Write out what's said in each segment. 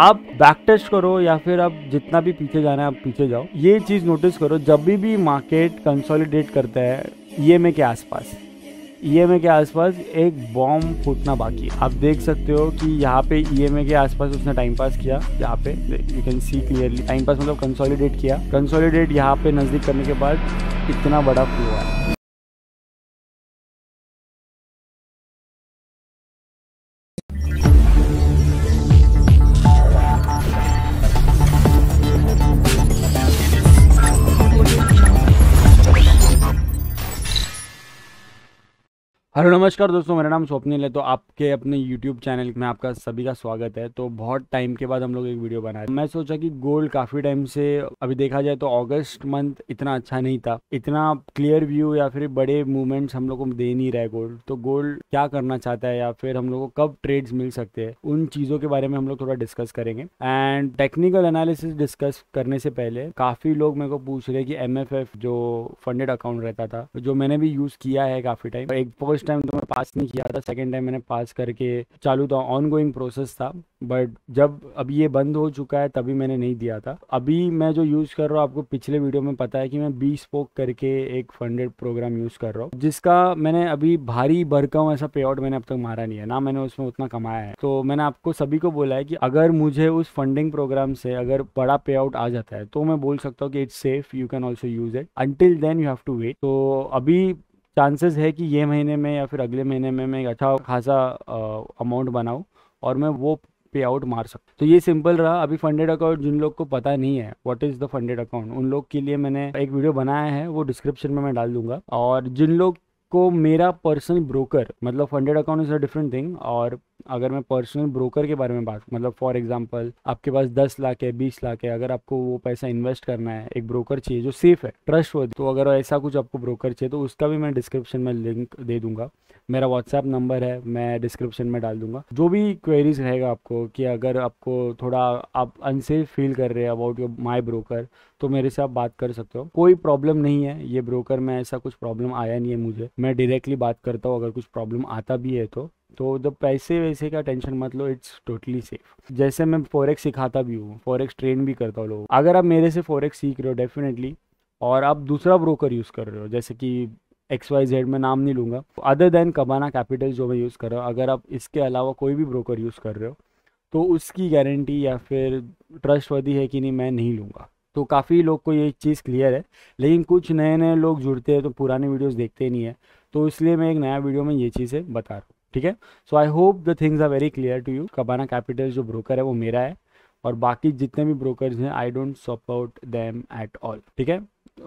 आप back test करो या फिर आप जितना भी पीछे जाना है आप पीछे जाओ ये चीज़ नोटिस करो जब भी भी मार्केट कंसोलिडेट करता है ई के आसपास ई के आसपास एक बॉम्ब फूटना बाकी है आप देख सकते हो कि यहाँ पे ई एम के आसपास उसने टाइम पास किया यहाँ पे you can see clearly time pass मतलब कंसोलिडेट किया कंसोलिडेट यहाँ पे नज़दीक करने के बाद इतना बड़ा फ्लो आया हेलो नमस्कार दोस्तों मेरा नाम स्वप्निल है तो आपके अपने यूट्यूब चैनल में आपका सभी का स्वागत है तो बहुत टाइम के बाद हम लोग एक वीडियो बनाए मैं सोचा कि गोल्ड काफ़ी टाइम से अभी देखा जाए तो अगस्त मंथ इतना अच्छा नहीं था इतना क्लियर व्यू या फिर बड़े मूवमेंट्स हम लोग को दे नहीं रहे गोल्ड तो गोल्ड क्या करना चाहता है या फिर हम लोग को कब ट्रेड्स मिल सकते हैं उन चीज़ों के बारे में हम लोग थोड़ा डिस्कस करेंगे एंड टेक्निकल एनालिसिस डिस्कस करने से पहले काफ़ी लोग मेरे को पूछ रहे कि एम जो फंडेड अकाउंट रहता था जो मैंने भी यूज़ किया है काफ़ी टाइम एक फर्स्ट टाइम तो मैं पास नहीं किया था सेकेंड टाइम मैंने पास करके चालू था ऑन गोइंग प्रोसेस था बट जब अभी ये बंद हो चुका है तभी मैंने नहीं दिया था अभी मैं जो यूज़ कर रहा हूँ आपको पिछले वीडियो में पता है कि मैं बी स्पोक करके एक फंडेड प्रोग्राम यूज़ कर रहा हूँ जिसका मैंने अभी भारी भरकम ऐसा पे आउट मैंने अब तक मारा नहीं है ना मैंने उसमें उतना कमाया है तो मैंने आपको सभी को बोला है कि अगर मुझे उस फंडिंग प्रोग्राम से अगर बड़ा पे आउट आ जाता है तो मैं बोल सकता हूँ कि it's safe you can also use it until then you have to wait तो अभी चांसेस है कि ये महीने में या फिर अगले महीने में मैं अच्छा खासा अमाउंट बनाऊँ और मैं वो पे आउट मार सकता तो ये सिंपल रहा अभी फंडेड अकाउंट जिन लोग को पता नहीं है what is the funded account उन लोग के लिए मैंने एक वीडियो बनाया है वो डिस्क्रिप्शन में मैं डाल दूंगा और जिन लोग को मेरा पर्सनल ब्रोकर मतलब funded account is a different thing और अगर मैं पर्सनल ब्रोकर के बारे में बात मतलब फॉर एग्जांपल आपके पास दस लाख है बीस लाख है अगर आपको वो पैसा इन्वेस्ट करना है एक ब्रोकर चाहिए जो सेफ है ट्रस्ट वर्दी तो अगर ऐसा कुछ आपको ब्रोकर चाहिए तो उसका भी मैं डिस्क्रिप्शन में लिंक दे दूंगा मेरा व्हाट्सएप नंबर है मैं डिस्क्रिप्शन में डाल दूंगा जो भी क्वेरीज रहेगा आपको कि अगर आपको थोड़ा आप अनसेफ फील कर रहे हैं अबाउट योर माई ब्रोकर तो मेरे से आप बात कर सकते हो कोई प्रॉब्लम नहीं है ये ब्रोकर में ऐसा कुछ प्रॉब्लम आया नहीं है मुझे मैं डायरेक्टली बात करता हूँ अगर कुछ प्रॉब्लम आता भी है तो तो जब पैसे वैसे का टेंशन मत लो इट्स टोटली सेफ जैसे मैं फॉरेक्स सिखाता भी हूँ फॉरेक्स ट्रेन भी करता हूँ लोग अगर आप मेरे से फॉरेक्स सीख रहे हो डेफिनेटली और आप दूसरा ब्रोकर यूज़ कर रहे हो जैसे कि एक्स वाई जेड में नाम नहीं लूँगा अदर देन कबाना कैपिटल जो मैं यूज़ कर रहा हूँ अगर आप इसके अलावा कोई भी ब्रोकर यूज़ कर रहे हो तो उसकी गारंटी या फिर ट्रस्ट वर्दी है कि नहीं मैं नहीं लूँगा तो काफ़ी लोग को ये चीज़ क्लियर है लेकिन कुछ नए नए लोग जुड़ते हैं तो पुराने वीडियोस देखते नहीं है तो इसलिए मैं एक नया वीडियो में ये चीज़ें बता रहा हूँ ठीक है so I hope the things are very clear to you Cabana capital जो ब्रोकर है वो मेरा है और बाकी जितने भी ब्रोकर्स हैं I don't support them at all ठीक है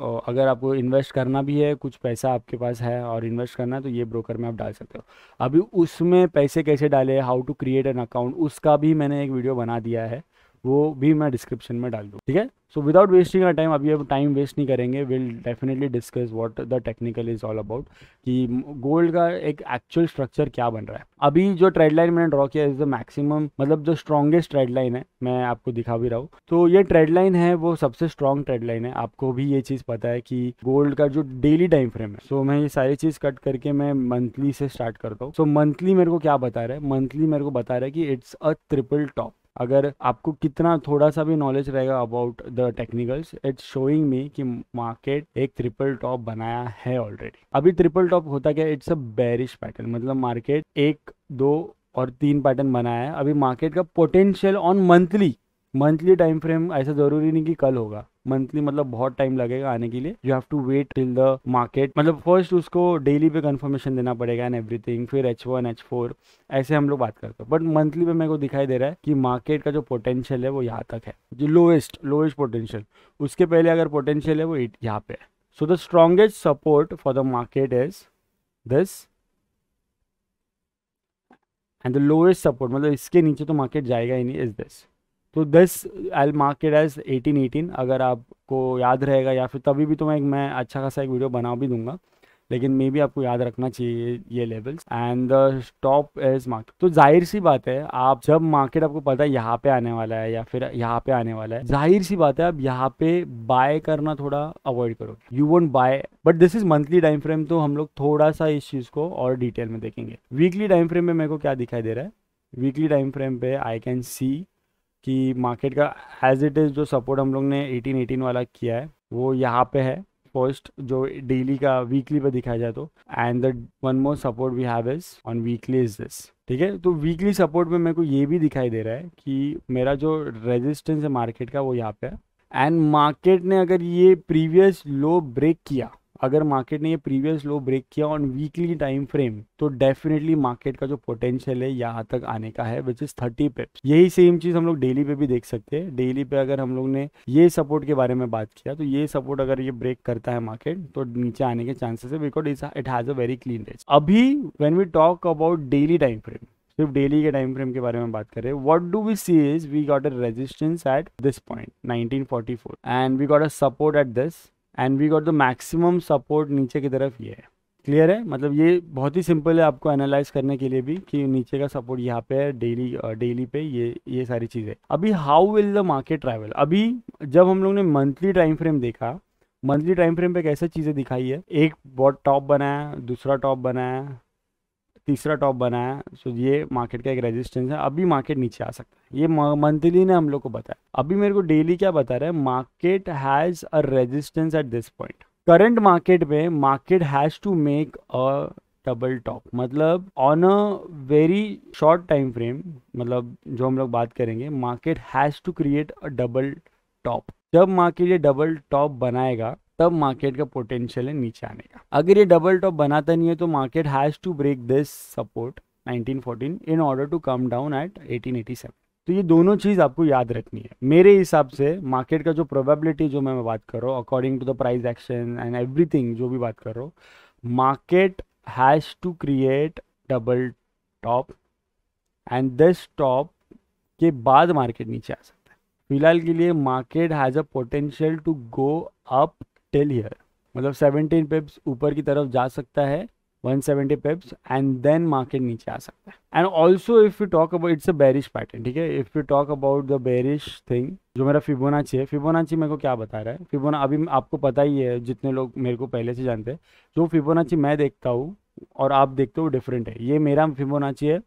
और अगर आपको इन्वेस्ट करना भी है कुछ पैसा आपके पास है और इन्वेस्ट करना है तो ये ब्रोकर में आप डाल सकते हो अभी उसमें पैसे कैसे डाले how to create an account उसका भी मैंने एक वीडियो बना दिया है वो भी मैं डिस्क्रिप्शन में डाल दूँ ठीक है so without wasting our time अभी अब टाइम वेस्ट नहीं करेंगे will definitely discuss what the technical is all about कि गोल्ड का एक एक्चुअल स्ट्रक्चर क्या बन रहा है अभी जो ट्रेड लाइन मैंने ड्रॉ किया इज द मैक्सिमम मतलब जो स्ट्रॉगेस्ट ट्रेड लाइन है मैं आपको दिखा भी रहा हूँ तो ये ट्रेड लाइन है वो सबसे स्ट्रॉन्ग ट्रेड लाइन है आपको भी ये चीज़ पता है कि गोल्ड का जो डेली टाइम फ्रेम है सो so मैं ये सारी चीज़ कट करके मैं मंथली से स्टार्ट करता हूँ सो मंथली मेरे को क्या बता रहा है मंथली मेरे को बता रहा है कि इट्स अ ट्रिपल टॉप अगर आपको कितना थोड़ा सा भी नॉलेज रहेगा about the technicals it's showing me कि मार्केट एक ट्रिपल टॉप बनाया है ऑलरेडी अभी ट्रिपल टॉप होता क्या इट्स अ बेरिश पैटर्न मतलब मार्केट एक दो और तीन पैटर्न बनाया है अभी मार्केट का potential on monthly monthly time frame ऐसा ज़रूरी नहीं कि कल होगा मंथली मतलब बहुत टाइम लगेगा आने के लिए you have to wait till the market मतलब फर्स्ट उसको डेली पे कंफर्मेशन देना पड़ेगा एंड एवरीथिंग फिर एच वन एच फोर ऐसे हम लोग बात करते हैं बट मंथली पे मेरे को दिखाई दे रहा है कि मार्केट का जो पोटेंशियल है वो यहाँ तक है जो लोएस्ट लोएस्ट पोटेंशियल उसके पहले अगर पोटेंशियल है वो यहाँ पे है so the strongest support for the market is this and the lowest support मतलब इसके नीचे तो मार्केट जाएगा ही नहीं इज दिस तो this I mark as eighteen eighteen अगर आपको याद रहेगा या फिर तभी भी तो मैं एक मैं अच्छा खासा एक वीडियो बना भी दूंगा लेकिन मे भी आपको याद रखना चाहिए ये levels and the top is market तो जाहिर सी बात है आप जब मार्केट आपको पता है यहाँ पे आने वाला है या फिर यहाँ पे आने वाला है जाहिर सी बात है आप यहाँ पे बाय करना थोड़ा अवॉइड करो you vote by but this is monthly time frame तो हम लोग थोड़ा सा इस चीज को और डिटेल में देखेंगे वीकली टाइम फ्रेम में मेरे को क्या दिखाई दे रहा है वीकली टाइम फ्रेम पे आई कैन सी कि मार्केट का एज इट इज़ जो सपोर्ट हम लोग ने 1818 वाला किया है वो यहाँ पे है फर्स्ट जो डेली का वीकली पे दिखाया जाए तो and the one more support we have is on weekly is this ठीक है तो वीकली सपोर्ट में मेरे को ये भी दिखाई दे रहा है कि मेरा जो रेजिस्टेंस है मार्केट का वो यहाँ पे है एंड मार्केट ने अगर ये प्रीवियस लो ब्रेक किया अगर मार्केट ने ये प्रीवियस लो ब्रेक किया ऑन वीकली टाइम फ्रेम तो डेफिनेटली मार्केट का जो पोटेंशियल है यहाँ तक आने का है विच इज थर्टी पिप्स यही सेम चीज हम लोग डेली पे भी देख सकते हैं डेली पे अगर हम लोग ने ये सपोर्ट के बारे में बात किया तो ये सपोर्ट अगर ये ब्रेक करता है मार्केट तो नीचे आने के चांसेस है because it has a very clean race अभी when we talk about daily time frame सिर्फ डेली के टाइम फ्रेम के बारे में बात करें what do we see is we got a resistance at this point 1944 and we got a support at this and we got the maximum support नीचे की तरफ ये है क्लियर है मतलब ये बहुत ही सिंपल है आपको एनालाइज करने के लिए भी कि नीचे का सपोर्ट यहाँ पे है डेली डेली पे ये ये सारी चीज़ें अभी how will the market travel अभी जब हम लोग ने मंथली टाइम फ्रेम देखा मंथली टाइम फ्रेम पे कैसे चीज़ें दिखाई है एक बहुत टॉप बनाया दूसरा टॉप बनाया तीसरा टॉप बनाया सो ये मार्केट का एक रेजिस्टेंस है अभी मार्केट नीचे आ सकता है ये मंथली ने हम लोग को बताया अभी मेरे को डेली क्या बता रहा है market has a resistance at this point current market में market has to make a double top मतलब on a very short time frame मतलब जो हम लोग बात करेंगे market has to create a double top जब मार्केट ये डबल टॉप बनाएगा तब मार्केट का पोटेंशियल है नीचे आने का अगर ये डबल टॉप बनाता नहीं है तो market has to break this support 1914 in order to come down at 1887 तो ये दोनों चीज़ आपको याद रखनी है मेरे हिसाब से मार्केट का जो प्रोबेबिलिटी जो मैं बात कर रहा हूँ according to the price action and everything जो भी बात कर रहा हूँ market has to create double top and this top के बाद मार्केट नीचे आ सकता है फिलहाल के लिए market has a potential to go up till here मतलब 17 पिप्स ऊपर की तरफ जा सकता है 170 पिप्स एंड देन मार्केट नीचे आ सकता है and also if you talk about it's a bearish pattern ठीक है if you talk about the bearish thing जो मेरा फिबोनाची है फिबोनाची मेरे को क्या बता रहा है फिबोना अभी आपको पता ही है जितने लोग मेरे को पहले से जानते हैं जो फिबोनाची मैं देखता हूँ और आप देखते हो डिफरेंट है ये मेरा फिबोनाची है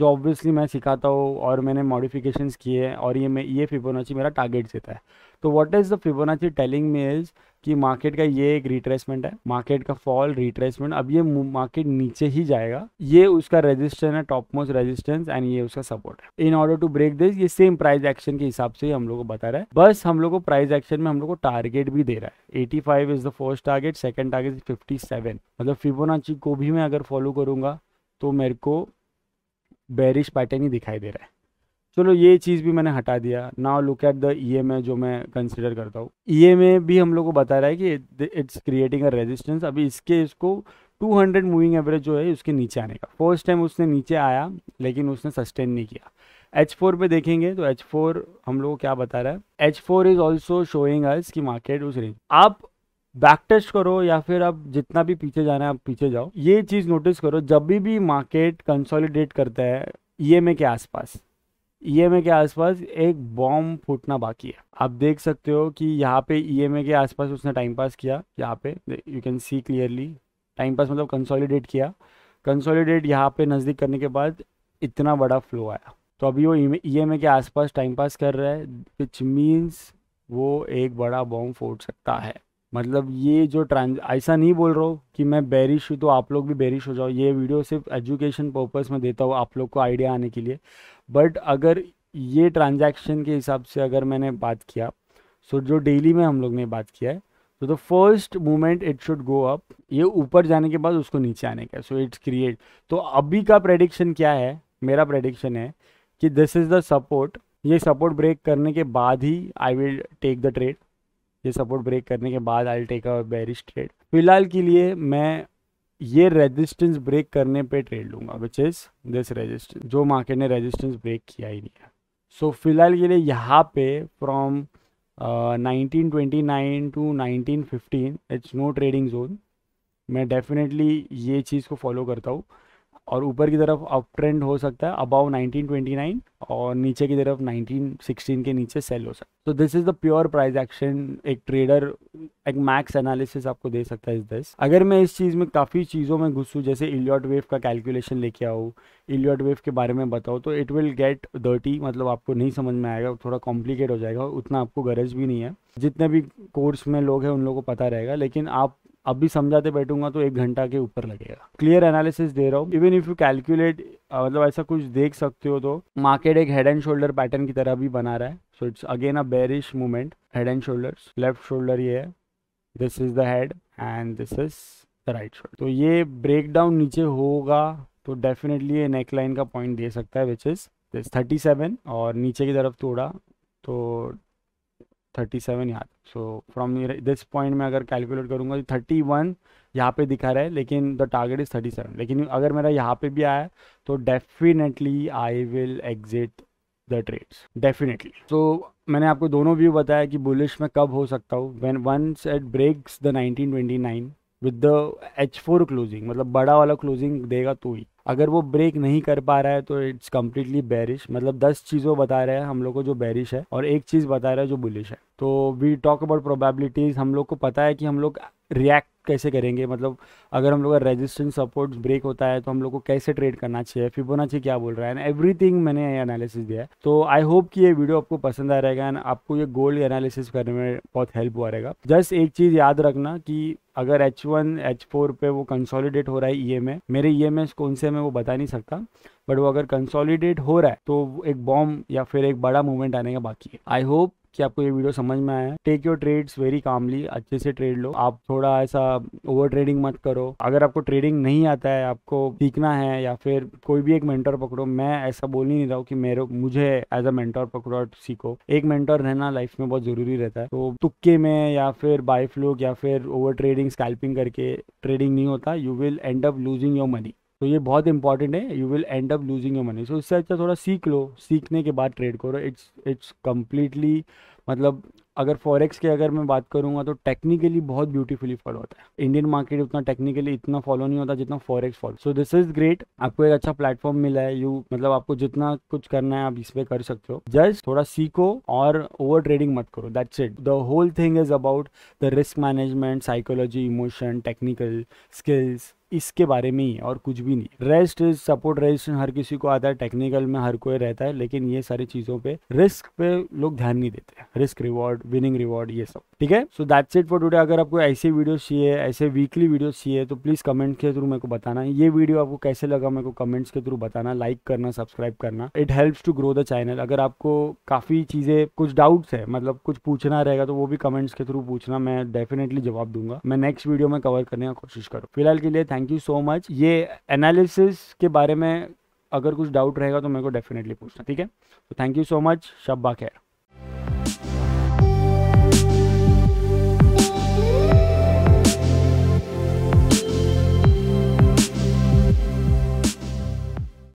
जो ऑब्वियसली मैं सिखाता हूँ और मैंने मॉडिफिकेशंस किए हैं और ये मैं ये फिबोनाची मेरा टारगेट देता है तो what is the Fibonacci telling me is कि मार्केट का ये एक रिट्रेसमेंट है मार्केट का फॉल रिट्रेसमेंट अब ये मार्केट नीचे ही जाएगा ये उसका रेजिस्टेंस है टॉप मोस्ट रेजिस्टेंस एंड ये उसका सपोर्ट है in order to break this ये सेम प्राइस एक्शन के हिसाब से हम लोग को बता रहा है बस हम लोग को प्राइस एक्शन में हम लोग को टारगेट भी दे रहा है eighty five is the first target second target fifty seven मतलब फिबोनाची को भी मैं अगर फॉलो करूंगा तो मेरे को बेरिश पैटर्न ही दिखाई दे रहा है चलो ये चीज़ भी मैंने हटा दिया now look at the E M A जो मैं कंसिडर करता हूँ ई एम ए भी हम लोग को बता रहा है कि इट्स क्रिएटिंग अ रेजिस्टेंस अभी इसके इसको 200 मूविंग एवरेज जो है उसके नीचे आने का फर्स्ट टाइम उसने नीचे आया लेकिन उसने सस्टेन नहीं किया एच फोर पे देखेंगे तो एच फोर हम लोग क्या बता रहा है H four is also showing us की मार्केट उस रेंज आप बैक टेस्ट करो या फिर आप जितना भी पीछे जाना है आप पीछे जाओ ये चीज़ नोटिस करो जब भी मार्केट कंसोलिडेट करता है ई एम ए के आसपास ईएमए e के आसपास एक बॉम्ब फूटना बाकी है आप देख सकते हो कि यहाँ पे ईएमए e के आसपास उसने टाइम पास किया यहाँ पे you can see clearly time pass मतलब कंसोलिडेट किया कंसोलिडेट यहाँ पे नज़दीक करने के बाद इतना बड़ा फ्लो आया तो अभी वो ई e के आसपास टाइम पास कर रहा है विच मीन्स वो एक बड़ा बॉम्ब फूट सकता है मतलब ये जो ट्रांज ऐसा नहीं बोल रहा हूँ कि मैं बेरिश हूँ तो आप लोग भी बैरिश हो जाओ ये वीडियो सिर्फ एजुकेशन पर्पस में देता हूँ आप लोग को आइडिया आने के लिए बट अगर ये ट्रांजैक्शन के हिसाब से अगर मैंने बात किया सो जो डेली में हम लोग ने बात किया है तो the first moment it should go up ये ऊपर जाने के बाद उसको नीचे आने का सो इट्स क्रिएट तो अभी का प्रेडिक्शन क्या है मेरा प्रेडिक्शन है कि दिस इज़ द सपोर्ट ये सपोर्ट ब्रेक करने के बाद ही I will take the trade ये सपोर्ट ब्रेक करने के बाद I take a bearish trade फिलहाल के लिए मैं ये रेजिस्टेंस ब्रेक करने पे ट्रेड लूंगा विच इज़ दिस रेजिस्टेंस जो मार्केट ने रेजिस्टेंस ब्रेक किया ही नहीं है सो so, फिलहाल के लिए यहाँ पे from nineteen twenty nine to nineteen fifteen it's no trading zone मैं डेफिनेटली ये चीज़ को फॉलो करता हूँ और ऊपर की तरफ अप ट्रेंड हो सकता है अबाउ 1929 और नीचे की तरफ 1916 के नीचे सेल हो सकता है तो this is the pure price action एक ट्रेडर एक मैक्स एनालिसिस आपको दे सकता है इस दस अगर मैं इस चीज़ में काफ़ी चीज़ों में घुसूँ जैसे इलियॉट वेव का कैलकुलेशन लेके आऊँ इलियॉट वेव के बारे में बताओ तो इट विल गेट डर्टी मतलब आपको नहीं समझ में आएगा थोड़ा कॉम्प्लिकेट हो जाएगा उतना आपको गरज भी नहीं है जितने भी कोर्स में लोग हैं उन लोगों को पता रहेगा लेकिन आप अब भी समझाते बैठूंगा तो एक घंटा के ऊपर लगेगा क्लियर एनालिसिस दे रहा हूँ इवन इफ यू कैलकुलेट मतलब ऐसा कुछ देख सकते हो तो मार्केट एक हेड एंड शोल्डर पैटर्न की तरह भी बना रहा है so it's again a bearish movement head and shoulder left shoulder ये है this is the head and this is the right shoulder तो ये ब्रेक डाउन नीचे होगा तो डेफिनेटली ये नेक लाइन का पॉइंट दे सकता है which is this thirty seven और नीचे की तरफ थोड़ा तो थर्टी सेवन यहाँ सो फ्रॉम दिस पॉइंट में अगर कैलकुलेट करूँगा तो थर्टी वन यहाँ पे दिखा रहा है लेकिन the target is thirty seven लेकिन अगर मेरा यहाँ पे भी आया तो definitely I will exit the trades definitely तो मैंने आपको दोनों व्यू बताया कि बुलिश में कब हो सकता हूँ when once it breaks the 1929 with the H four closing मतलब बड़ा वाला क्लोजिंग देगा तो ही अगर वो ब्रेक नहीं कर पा रहा है तो इट्स कम्प्लीटली बैरिश मतलब दस चीज़ों बता रहे हैं हम लोग को जो बैरिश है और एक चीज़ बता रहा है जो बुलिश है तो वी टॉक अबाउट प्रोबेबिलिटीज़ हम लोग को पता है कि हम लोग रिएक्ट कैसे करेंगे मतलब अगर हम लोग का रेजिस्टेंस सपोर्ट ब्रेक होता है तो हम लोग को कैसे ट्रेड करना चाहिए फिबोनाची क्या बोल रहा है एंड एवरीथिंग मैंने ये एनालिसिस दिया है तो आई होप कि ये वीडियो आपको पसंद आ रहेगा एंड आपको ये गोल्ड एनालिसिस करने में बहुत हेल्प हुआ रहेगा जस्ट एक चीज़ याद रखना कि अगर एच फोर पे वो कंसोलिडेट हो रहा है ई e ए मेरे ई e कौन से मैं वो बता नहीं सकता बट वो अगर कंसोलिडेट हो रहा है तो एक बॉम्ब या फिर एक बड़ा मूवमेंट आने का बाकी है आई होप कि आपको ये वीडियो समझ में आया है take your trades very calmly अच्छे से ट्रेड लो आप थोड़ा ऐसा ओवर ट्रेडिंग मत करो अगर आपको ट्रेडिंग नहीं आता है आपको सीखना है या फिर कोई भी एक मेंटर पकड़ो मैं ऐसा बोल ही नहीं रहा हूँ कि मेरे मुझे एज अ मेंटर पकड़ो और सीखो एक मेंटर रहना लाइफ में बहुत जरूरी रहता है तो तुक्के में या फिर बाई फ्लोक या फिर ओवर ट्रेडिंग स्कैल्पिंग करके ट्रेडिंग नहीं होता you will end up losing your money तो ये बहुत इंपॉर्टेंट है you will end up losing your money so इससे अच्छा थोड़ा सीख लो सीखने के बाद ट्रेड करो इट्स इट्स कम्प्लीटली मतलब अगर फॉरेक्स की अगर मैं बात करूँगा तो टेक्निकली बहुत ब्यूटीफुली फॉलो होता है इंडियन मार्केट उतना टेक्निकली इतना फॉलो नहीं होता जितना forex follow so this is great आपको एक अच्छा प्लेटफॉर्म मिला है यू मतलब आपको जितना कुछ करना है आप इस पर कर सकते हो जस्ट थोड़ा सीखो और ओवर ट्रेडिंग मत करो that's it the whole thing is about the risk management psychology emotion technical skills इसके बारे में ही और कुछ भी नहीं रेस्ट सपोर्ट रेस्ट हर किसी को आता है टेक्निकल में हर कोई रहता है लेकिन ये सारी चीज़ों पे रिस्क पे लोग ध्यान नहीं देते रिस्क रिवॉर्ड विनिंग रिवॉर्ड ये सब ठीक है so that's it for today अगर आपको ऐसे वीडियो चाहिए ऐसे वीकली वीडियो चाहिए तो प्लीज़ कमेंट के थ्रू मेरे को बताना ये वीडियो आपको कैसे लगा मेरे को कमेंट्स के थ्रू बताना लाइक करना सब्सक्राइब करना it helps to grow the channel अगर आपको काफ़ी चीज़ें कुछ डाउट्स है मतलब कुछ पूछना रहेगा तो वो भी कमेंट्स के थ्रू पूछना मैं डेफिनेटली जवाब दूंगा मैं नेक्स्ट वीडियो में कवर करने का कोशिश करूँ फिलहाल के लिए thank thank you so much ये एनालिसिस के बारे में अगर कुछ डाउट रहेगा तो मेरे को डेफिनेटली पूछना ठीक है तो थैंक यू सो मच शब्बा खैर